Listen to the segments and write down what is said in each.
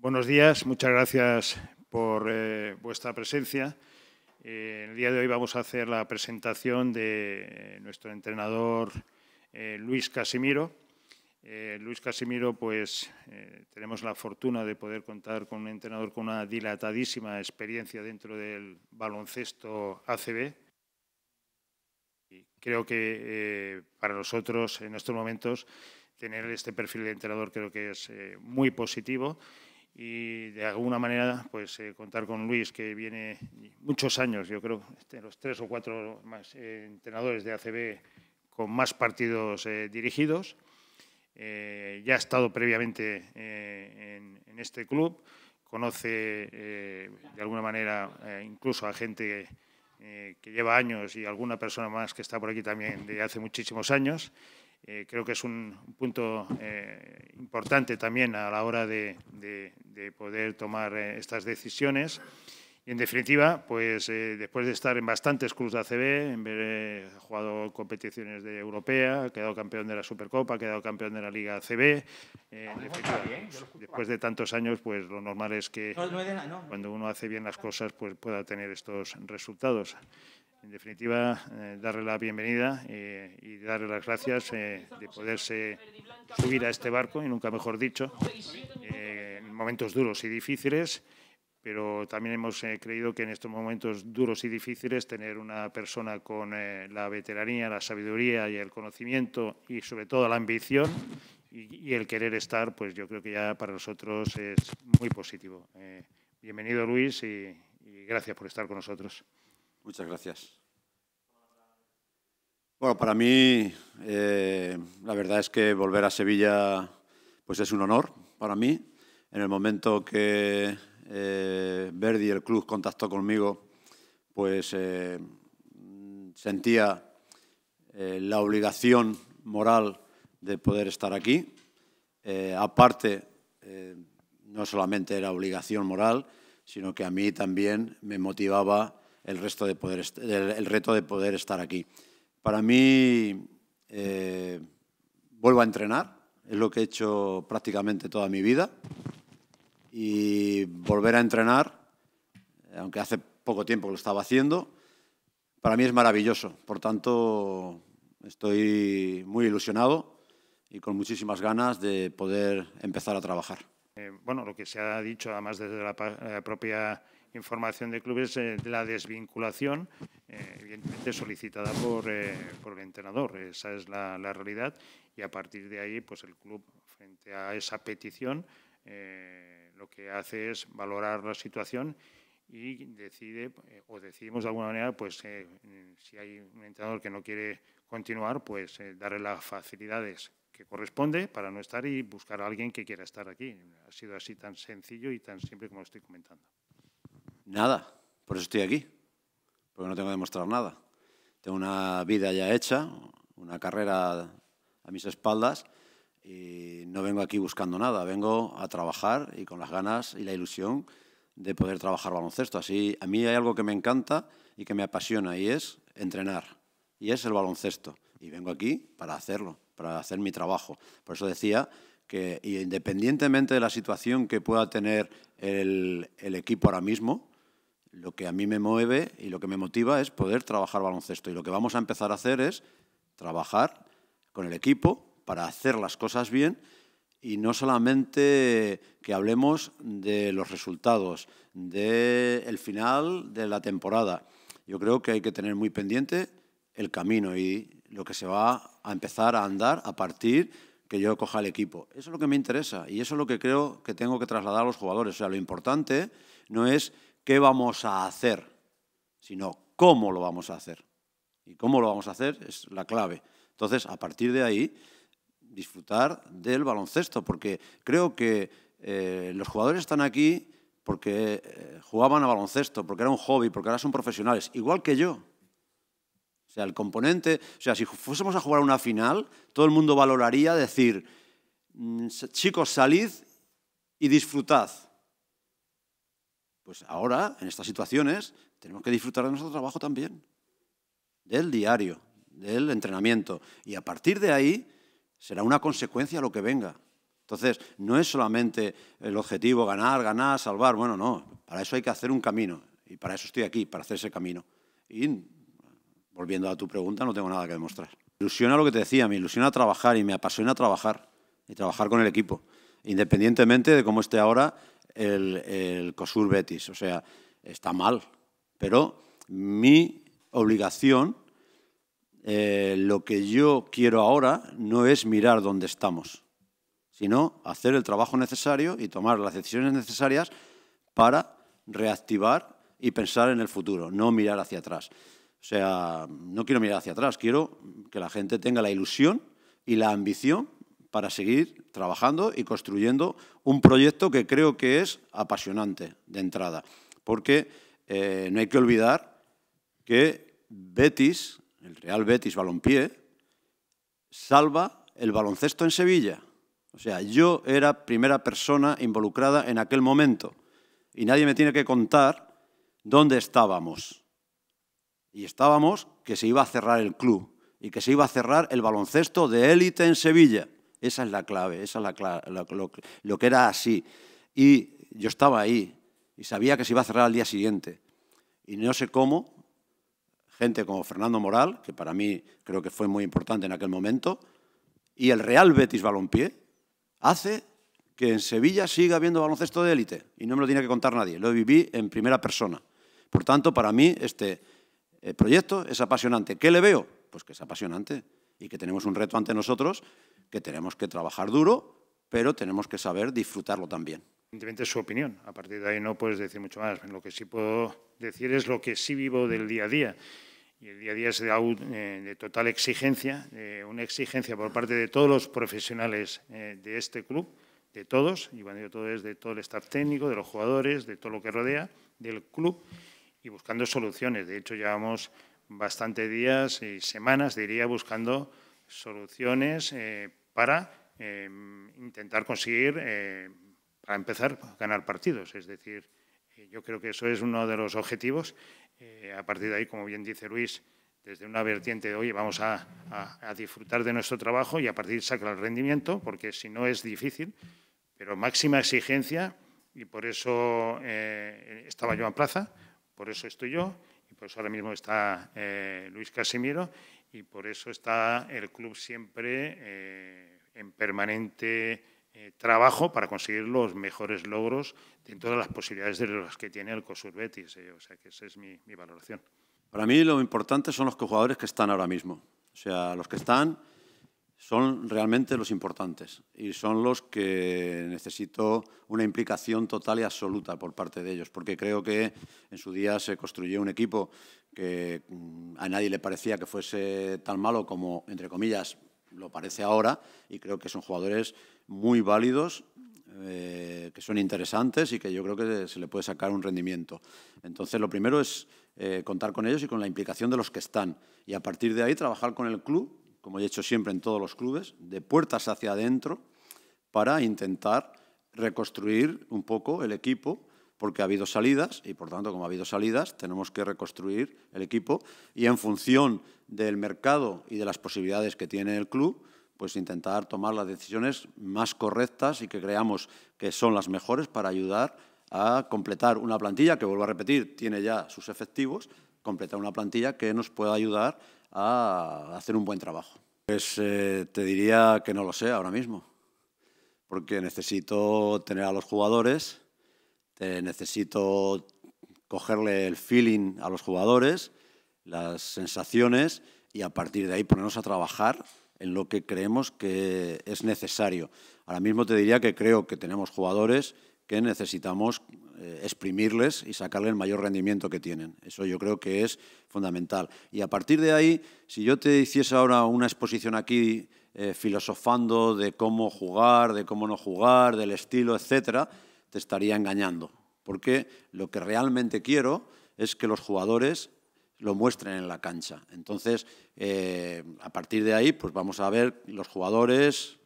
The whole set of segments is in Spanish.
Buenos días, muchas gracias por eh, vuestra presencia. Eh, el día de hoy vamos a hacer la presentación de eh, nuestro entrenador eh, Luis Casimiro. Luis Casimiro, pues tenemos la fortuna de poder contar con un entrenador con una dilatadísima experiencia dentro del baloncesto ACB. Y creo que para nosotros en estos momentos tener este perfil de entrenador creo que es muy positivo y de alguna manera pues eh, contar con Luis que viene muchos años, yo creo, de este, los tres o cuatro más eh, entrenadores de ACB con más partidos eh, dirigidos. ya ha estado previamente en, en, este club, conoce de alguna manera incluso a gente que lleva años y alguna persona más que está por aquí también de hace muchísimos años. Eh, creo que es un, punto eh, importante también a la hora de, poder tomar eh, estas decisiones. Y en definitiva, pues después de estar en bastantes clubes de ACB, en jugado competiciones de europea, he quedado campeón de la Supercopa, he quedado campeón de la Liga ACB. después de tantos años, pues lo normal es que cuando uno hace bien las cosas, pues pueda tener estos resultados en definitiva, eh, darle la bienvenida eh, y darle las gracias eh, de poderse subir a este barco, y nunca mejor dicho, en momentos duros y difíciles, pero también hemos creído que en estos momentos duros y difíciles tener una persona con la veteranía, la sabiduría y el conocimiento y sobre todo la ambición y, el querer estar, pues yo creo que ya para nosotros es muy positivo. bienvenido Luis y gracias por estar con nosotros. Muchas gracias. Bueno, para mí eh, la verdad es que volver a Sevilla pues es un honor para mí. En el momento que eh, Verdi, el club, contactó conmigo, pues eh, sentía eh, la obligación moral de poder estar aquí. aparte, no solamente era obligación moral, sino que a mí también me motivaba el, resto de poder, el, reto de poder estar aquí. Para mí, eh, vuelvo a entrenar, es lo que he hecho prácticamente toda mi vida, y volver a entrenar, aunque hace poco tiempo que lo estaba haciendo, para mí es maravilloso. Por tanto, estoy muy ilusionado y con muchísimas ganas de poder empezar a trabajar. Eh, bueno, lo que se ha dicho además desde la, eh, propia información de clubes es eh, la desvinculación, evidentemente solicitada por, el entrenador. Esa es la, la, realidad y a partir de ahí, pues el club, frente a esa petición, lo que hace es valorar la situación y decide, o decidimos de alguna manera, pues si hay un entrenador que no quiere continuar, pues darle las facilidades que corresponde para no estar y buscar a alguien que quiera estar aquí. Ha sido así tan sencillo y tan simple como lo estoy comentando. Nada, por eso estoy aquí, porque no tengo que demostrar nada. Tengo una vida ya hecha, una carrera a mis espaldas y no vengo aquí buscando nada, vengo a trabajar y con las ganas y la ilusión de poder trabajar baloncesto. Así, a mí hay algo que me encanta y que me apasiona y es entrenar, y es el baloncesto y vengo aquí para hacerlo, para hacer mi trabajo. Por eso decía que independientemente de la situación que pueda tener el, equipo ahora mismo, lo que a mí me mueve y lo que me motiva es poder trabajar baloncesto. Y lo que vamos a empezar a hacer es trabajar con el equipo para hacer las cosas bien y no solamente que hablemos de los resultados, del el final de la temporada. Yo creo que hay que tener muy pendiente el camino y lo que se va a empezar a andar a partir que yo coja el equipo. Eso es lo que me interesa y eso es lo que creo que tengo que trasladar a los jugadores. O sea, lo importante no es qué vamos a hacer, sino cómo lo vamos a hacer. Y cómo lo vamos a hacer es la clave. Entonces, a partir de ahí, disfrutar del baloncesto, porque creo que eh, los jugadores están aquí porque eh, jugaban a baloncesto, porque era un hobby, porque ahora son profesionales, igual que yo. O sea, el componente, o sea, si fuésemos a jugar una final, todo el mundo valoraría decir, mm, chicos, salid y disfrutad. Pues ahora, en estas situaciones, tenemos que disfrutar de nuestro trabajo también, del diario, del entrenamiento. Y a partir de ahí será una consecuencia lo que venga. Entonces, no es solamente el objetivo ganar, ganar, salvar. Bueno, no, para eso hay que hacer un camino. Y para eso estoy aquí, para hacer ese camino. Y volviendo a tu pregunta, no tengo nada que demostrar. Me ilusiona lo que te decía, me ilusiona trabajar y me apasiona trabajar y trabajar con el equipo, independientemente de cómo esté ahora el, COSUR Betis. O sea, está mal, pero mi obligación, eh, lo que yo quiero ahora, no es mirar dónde estamos, sino hacer el trabajo necesario y tomar las decisiones necesarias para reactivar y pensar en el futuro, no mirar hacia atrás. O sea, no quiero mirar hacia atrás, quiero que la gente tenga la ilusión y la ambición para seguir trabajando y construyendo un proyecto que creo que es apasionante de entrada. Porque eh, no hay que olvidar que Betis, el Real Betis Balompié, salva el baloncesto en Sevilla. O sea, yo era primera persona involucrada en aquel momento y nadie me tiene que contar dónde estábamos. Y estábamos que se iba a cerrar el club y que se iba a cerrar el baloncesto de élite en Sevilla. Esa es la clave, esa es la lo, que era así. Y yo estaba ahí y sabía que se iba a cerrar al día siguiente. Y no sé cómo, gente como Fernando Moral, que para mí creo que fue muy importante en aquel momento, y el Real Betis Balompié, hace que en Sevilla siga habiendo baloncesto de élite. Y no me lo tiene que contar nadie, lo viví en primera persona. Por tanto, para mí, este, el eh, proyecto es apasionante. ¿Qué le veo? Pues que es apasionante y que tenemos un reto ante nosotros, que tenemos que trabajar duro, pero tenemos que saber disfrutarlo también. Evidentemente es su opinión, a partir de ahí no puedes decir mucho más. Lo que sí puedo decir es lo que sí vivo del día a día. Y el día a día es eh, de, total exigencia, una exigencia por parte de todos los profesionales eh, de este club, de todos, y bueno, todo es de todo el staff técnico, de los jugadores, de todo lo que rodea, del club y buscando soluciones. De hecho, llevamos bastantes días y semanas, diría, buscando soluciones eh, para eh, intentar conseguir, eh, para empezar, a ganar partidos. Es decir, yo creo que eso es uno de los objetivos. a partir de ahí, como bien dice Luis, desde una vertiente de, hoy vamos a, disfrutar de nuestro trabajo y a partir de sacar el rendimiento, porque si no es difícil, pero máxima exigencia, y por eso estaba yo en plaza, por eso estoy yo y por eso ahora mismo está eh, Luis Casimiro y por eso está el club siempre eh, en permanente eh, trabajo para conseguir los mejores logros en todas las posibilidades de las que tiene el COSUR o sea que esa es mi, mi valoración. Para mí lo importante son los jugadores que están ahora mismo. O sea, los que están son realmente los importantes y son los que necesito una implicación total y absoluta por parte de ellos, porque creo que en su día se construyó un equipo que mm, a nadie le parecía que fuese tan malo como, entre comillas, lo parece ahora y creo que son jugadores muy válidos eh, que son interesantes y que yo creo que se le puede sacar un rendimiento. Entonces, lo primero es eh, contar con ellos y con la implicación de los que están. Y a partir de ahí, trabajar con el club como he hecho siempre en todos los clubes, de puertas hacia adentro para intentar reconstruir un poco el equipo, porque ha habido salidas y, por tanto, como ha habido salidas, tenemos que reconstruir el equipo y en función del mercado y de las posibilidades que tiene el club, pues intentar tomar las decisiones más correctas y que creamos que son las mejores para ayudar a completar una plantilla que, vuelvo a repetir, tiene ya sus efectivos, completar una plantilla que nos pueda ayudar a hacer un buen trabajo? Pues eh, te diría que no lo sé ahora mismo, porque necesito tener a los jugadores, necesito cogerle el feeling a los jugadores, las sensaciones y a partir de ahí ponernos a trabajar en lo que creemos que es necesario. Ahora mismo te diría que creo que tenemos jugadores que necesitamos eh, exprimirles y sacarle el mayor rendimiento que tienen. Eso yo creo que es fundamental. Y a partir de ahí, si yo te hiciese ahora una exposición aquí eh, filosofando de cómo jugar, de cómo no jugar, del estilo, etc., te estaría engañando. Porque lo que realmente quiero es que los jugadores lo muestren en la cancha. Entonces, eh, a partir de ahí, pues vamos a ver los jugadores,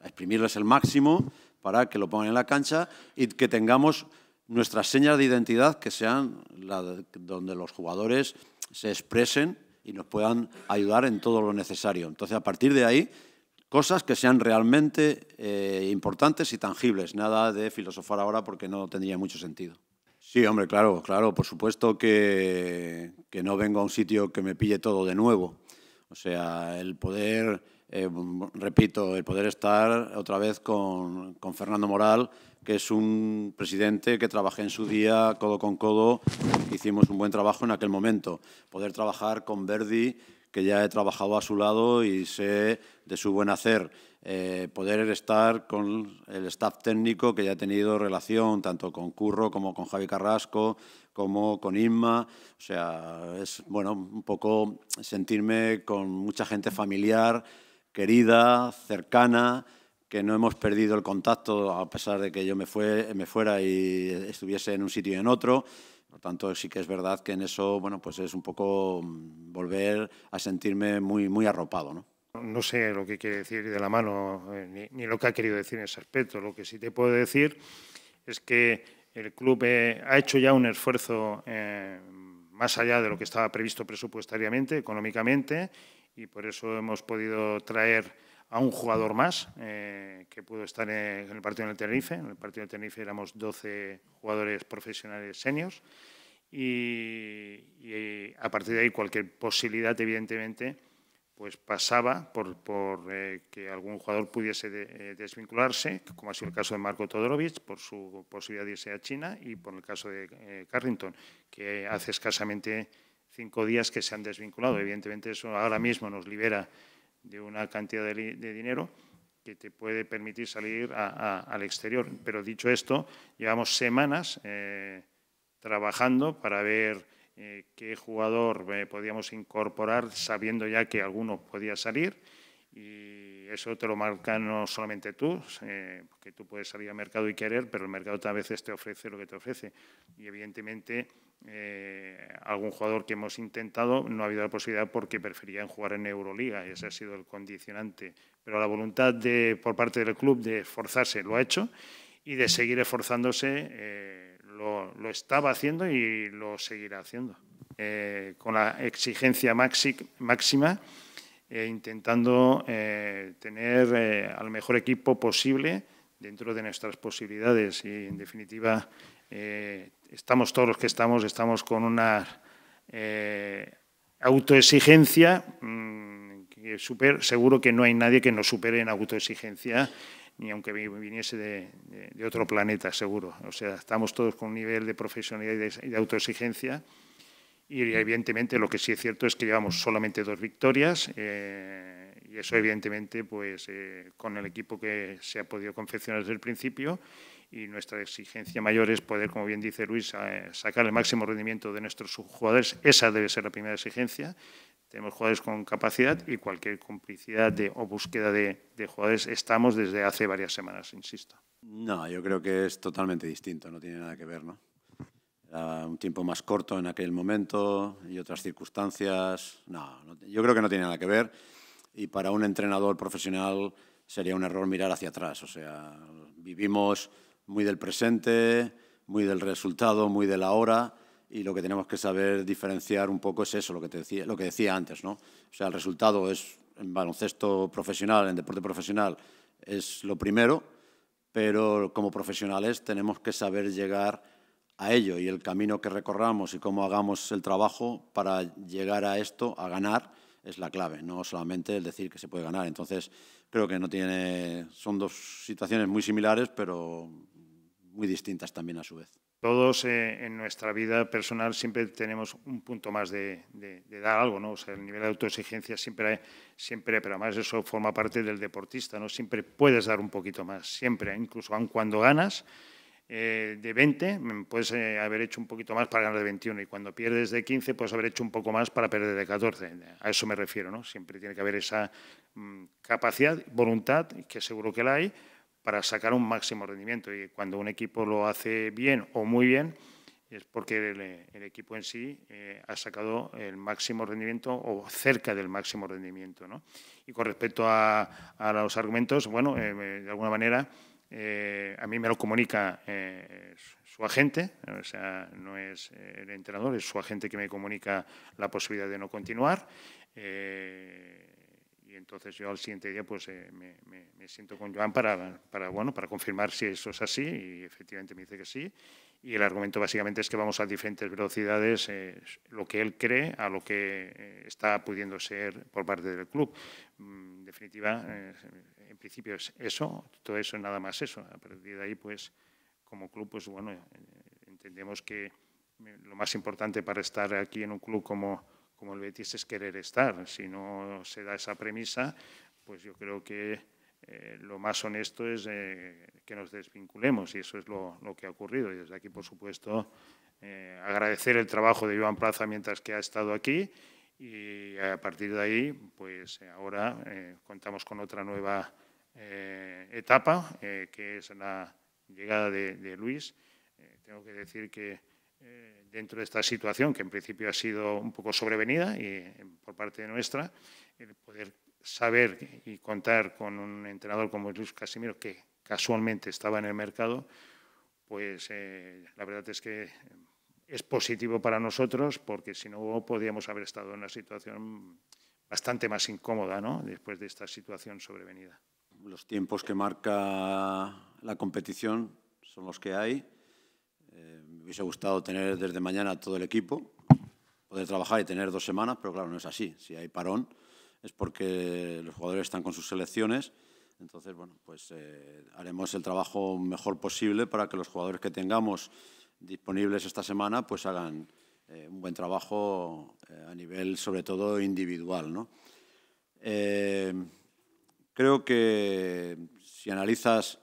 a exprimirles el máximo para que lo pongan en la cancha y que tengamos nuestras señas de identidad que sean la donde los jugadores se expresen y nos puedan ayudar en todo lo necesario. Entonces, a partir de ahí, cosas que sean realmente eh, importantes y tangibles. Nada de filosofar ahora porque no tendría mucho sentido. Sí, hombre, claro, claro, por supuesto que, que no vengo a un sitio que me pille todo de nuevo. O sea, el poder eh, repito, el poder estar otra vez con, con, Fernando Moral, que es un presidente que trabajé en su día codo con codo, hicimos un buen trabajo en aquel momento. Poder trabajar con Verdi, que ya he trabajado a su lado y sé de su buen hacer. Eh, poder estar con el staff técnico que ya he tenido relación tanto con Curro como con Javi Carrasco, como con Inma. O sea, es bueno, un poco sentirme con mucha gente familiar querida, cercana, que no hemos perdido el contacto a pesar de que yo me, fue, me fuera y estuviese en un sitio y en otro. Por tanto, sí que es verdad que en eso, bueno, pues es un poco mm, volver a sentirme muy, muy arropado, ¿no? No sé lo que quiere decir de la mano, eh, ni, lo que ha querido decir en ese aspecto. Lo que sí te puedo decir es que el club eh, ha hecho ya un esfuerzo eh, más allá de lo que estaba previsto presupuestariamente, económicamente, y por eso hemos podido traer a un jugador más eh, que pudo estar en el partido del Tenerife. En el partido del Tenerife éramos 12 jugadores profesionales seniors y, eh, a partir de ahí cualquier posibilidad, evidentemente, pues pasaba por, eh, que algún jugador pudiese desvincularse, como ha sido el caso de Marco Todorovic, por su posibilidad de irse a China y por el caso de Carrington, que hace escasamente cinco días que se han desvinculado. Evidentemente eso ahora mismo nos libera de una cantidad de, dinero que te puede permitir salir al exterior. Pero dicho esto, llevamos semanas eh, trabajando para ver eh, qué jugador eh, podíamos incorporar, sabiendo ya que alguno podía salir y eso te lo marca no solamente tú, eh, porque tú puedes salir al mercado y querer, pero el mercado a veces te ofrece lo que te ofrece. Y evidentemente, eh, algún jugador que hemos intentado no ha habido la posibilidad porque preferían jugar en Euroliga, y ese ha sido el condicionante. Pero la voluntad de, por parte del club de esforzarse lo ha hecho y de seguir esforzándose eh, lo, estaba haciendo y lo seguirá haciendo. con la exigencia máxima eh, intentando eh, tener eh, al mejor equipo posible dentro de nuestras posibilidades. Y, en definitiva, estamos todos los que estamos, estamos con una autoexigencia mm, que seguro que no hay nadie que nos supere en autoexigencia ni aunque viniese de, otro planeta, seguro. O sea, estamos todos con un nivel de profesionalidad y de autoexigencia y evidentemente lo que sí es cierto es que llevamos solamente dos victorias eh, y eso evidentemente pues eh, con el equipo que se ha podido confeccionar desde el principio y nuestra exigencia mayor es poder, como bien dice Luis, eh, sacar el máximo rendimiento de nuestros jugadores. Esa debe ser la primera exigencia. Tenemos jugadores con capacidad y cualquier complicidad de, o búsqueda de, de jugadores estamos desde hace varias semanas, insisto. No, yo creo que es totalmente distinto, no tiene nada que ver, ¿no? Ah, un tiempo más corto en aquel momento y otras circunstancias. No, yo creo que no tiene nada que ver. Y para un entrenador profesional sería un error mirar hacia atrás. O sea, vivimos muy del presente, muy del resultado, muy de la hora. Y lo que tenemos que saber diferenciar un poco es eso, lo que, te decía, lo que decía antes. ¿no? O sea, el resultado es en baloncesto profesional, en deporte profesional, es lo primero, pero como profesionales tenemos que saber llegar a ello y el camino que recorramos y cómo hagamos el trabajo para llegar a esto, a ganar, es la clave, no solamente el decir que se puede ganar. Entonces, creo que no tiene. Son dos situaciones muy similares, pero muy distintas también a su vez. Todos eh, en nuestra vida personal siempre tenemos un punto más de, dar algo, ¿no? O sea, el nivel de autoexigencia siempre, siempre, pero además eso forma parte del deportista, ¿no? Siempre puedes dar un poquito más, siempre, incluso aun cuando ganas, eh, de 20, mm, puedes eh, haber hecho un poquito más para ganar de 21 y cuando pierdes de 15 puedes haber hecho un poco más para perder de 14. A eso me refiero, ¿no? Siempre tiene que haber esa mm, capacidad, voluntad, que seguro que la hay, para sacar un máximo rendimiento. Y cuando un equipo lo hace bien o muy bien, es porque el, equipo en sí eh, ha sacado el máximo rendimiento o cerca del máximo rendimiento. ¿no? Y con respecto a, a los argumentos, bueno, de alguna manera eh, a mí me lo comunica eh, su agente, o sea, no es eh, el entrenador, es su agente que me comunica la posibilidad de no continuar. y entonces yo al siguiente día pues me, siento con Joan para, bueno, para confirmar si eso es así y efectivamente me dice que sí y el argumento básicamente es que vamos a diferentes velocidades, eh, lo que él cree a lo que eh, está pudiendo ser por parte del club. Mm, en definitiva, eh, en principio es eso, todo eso, nada más eso. A partir de ahí, pues, como club, pues bueno, entendemos que lo más importante para estar aquí en un club como, como el Betis es querer estar. Si no se da esa premisa, pues yo creo que eh, lo más honesto es eh, que nos desvinculemos y eso es lo, que ha ocurrido. Y desde aquí, por supuesto, eh, agradecer el trabajo de Joan Plaza mientras que ha estado aquí y a partir de ahí, pues ahora contamos con otra nueva etapa, que es la llegada de, Luis. tengo que decir que dentro de esta situación, que en principio ha sido un poco sobrevenida y, por parte nuestra, el poder saber y contar con un entrenador como Luis Casimiro, que casualmente estaba en el mercado, pues eh, la verdad es que es positivo para nosotros, porque si no podíamos haber estado en una situación bastante más incómoda ¿no? después de esta situación sobrevenida. Los tiempos que marca la competición son los que hay. Eh, me hubiese gustado tener desde mañana todo el equipo, poder trabajar y tener dos semanas, pero claro, no es así. Si hay parón, es porque los jugadores están con sus selecciones. Entonces, bueno, pues eh, haremos el trabajo mejor posible para que los jugadores que tengamos disponibles esta semana pues hagan eh, un buen trabajo eh, a nivel, sobre todo, individual. creo que si analizas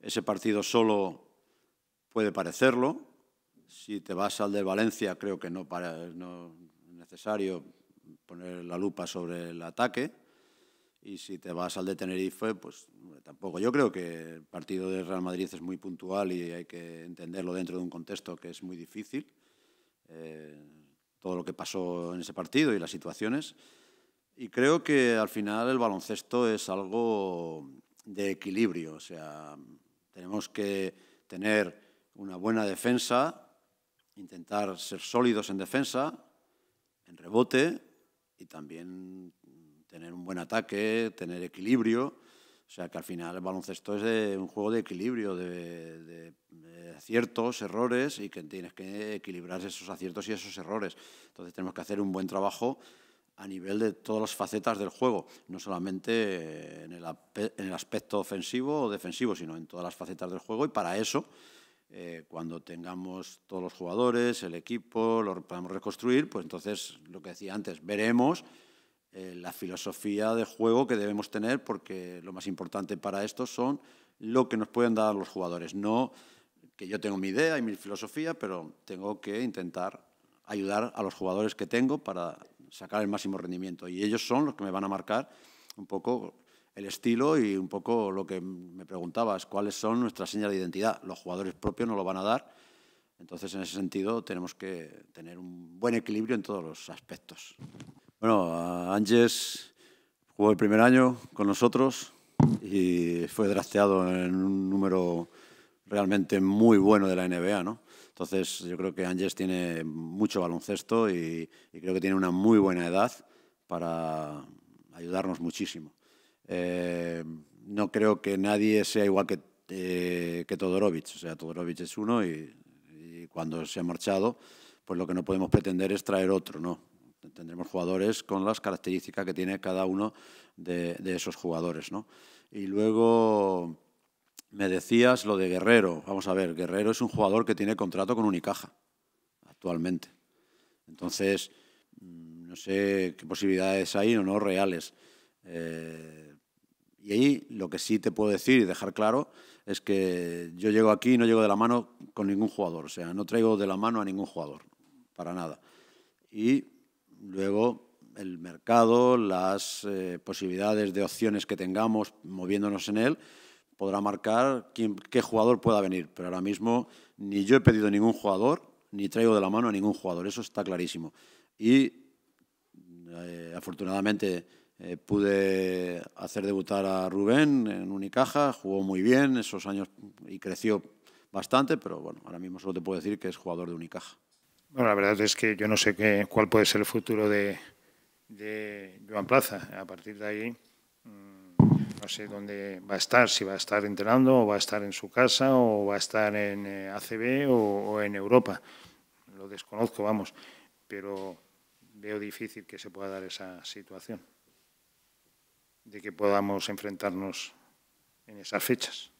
ese partido solo puede parecerlo. Si te vas al de Valencia, creo que no, no es necesario poner la lupa sobre el ataque. Y si te vas al de Tenerife, pues tampoco. Yo creo que el partido de Real Madrid es muy puntual y hay que entenderlo dentro de un contexto que es muy difícil. Eh, todo lo que pasó en ese partido y las situaciones. Y creo que al final el baloncesto es algo de equilibrio. O sea, tenemos que tener una buena defensa, intentar ser sólidos en defensa, en rebote y también tener un buen ataque, tener equilibrio. O sea que al final el baloncesto es un juego de equilibrio, de, aciertos, errores y que tienes que equilibrar esos aciertos y esos errores. Entonces tenemos que hacer un buen trabajo a nivel de todas las facetas del juego, no solamente en el aspecto ofensivo o defensivo, sino en todas las facetas del juego y para eso eh, cuando tengamos todos los jugadores, el equipo, lo podamos reconstruir, pues entonces, lo que decía antes, veremos eh, la filosofía de juego que debemos tener, porque lo más importante para esto son lo que nos pueden dar los jugadores, no que yo tengo mi idea y mi filosofía, pero tengo que intentar ayudar a los jugadores que tengo para sacar el máximo rendimiento. Y ellos son los que me van a marcar un poco el estilo y un poco lo que me preguntabas, cuáles son nuestras señas de identidad. Los jugadores propios no lo van a dar, entonces en ese sentido tenemos que tener un buen equilibrio en todos los aspectos. Bueno, Ángel jugó el primer año con nosotros y fue drafteado en un número realmente muy bueno de la NBA, ¿no? Entonces yo creo que Ángel tiene mucho baloncesto y creo que tiene una muy buena edad para ayudarnos muchísimo. Eh, no creo que nadie sea igual que, eh, que Todorovic. O sea, Todorovic es uno y, cuando se ha marchado, pues lo que no podemos pretender es traer otro, ¿no? Tendremos jugadores con las características que tiene cada uno de, esos jugadores, Y luego me decías lo de Guerrero. Vamos a ver, Guerrero es un jugador que tiene contrato con Unicaja actualmente. Entonces, mm, no sé qué posibilidades hay o no reales. Eh, y ahí lo que sí te puedo decir y dejar claro es que yo llego aquí y no llego de la mano con ningún jugador, o sea, no traigo de la mano a ningún jugador, para nada. Y luego el mercado, las eh, posibilidades de opciones que tengamos moviéndonos en él, podrá marcar quién, qué jugador pueda venir. Pero ahora mismo ni yo he pedido ningún jugador, ni traigo de la mano a ningún jugador, eso está clarísimo. Y eh, afortunadamente eh, pude hacer debutar a Rubén en Unicaja, jugó muy bien esos años y creció bastante, pero bueno, ahora mismo solo te puedo decir que es jugador de Unicaja. Bueno, la verdad es que yo no sé cuál puede ser el futuro de, Joan Plaza. A partir de ahí, mm, no sé dónde va a estar, si va a estar entrenando o va a estar en su casa o va a estar en eh, ACB o en Europa. Lo desconozco, vamos, pero veo difícil que se pueda dar esa situación de que podamos enfrentarnos en esas fechas.